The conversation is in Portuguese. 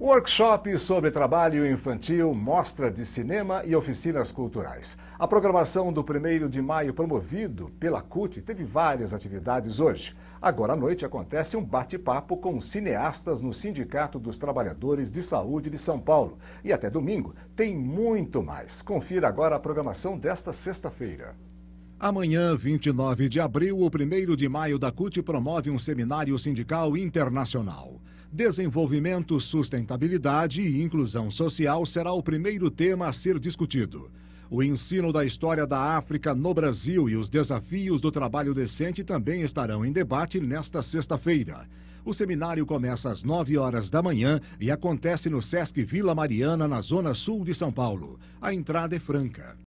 Workshop sobre trabalho infantil, mostra de cinema e oficinas culturais. A programação do 1 de maio, promovido pela CUT, teve várias atividades hoje. Agora à noite acontece um bate-papo com cineastas no Sindicato dos Trabalhadores de Saúde de São Paulo. E até domingo tem muito mais. Confira agora a programação desta sexta-feira. Amanhã, 29 de abril, o 1 de maio da CUT promove um seminário sindical internacional. Desenvolvimento, sustentabilidade e inclusão social será o primeiro tema a ser discutido. O ensino da história da África no Brasil e os desafios do trabalho decente também estarão em debate nesta sexta-feira. O seminário começa às 9 horas da manhã e acontece no Sesc Vila Mariana, na zona sul de São Paulo. A entrada é franca.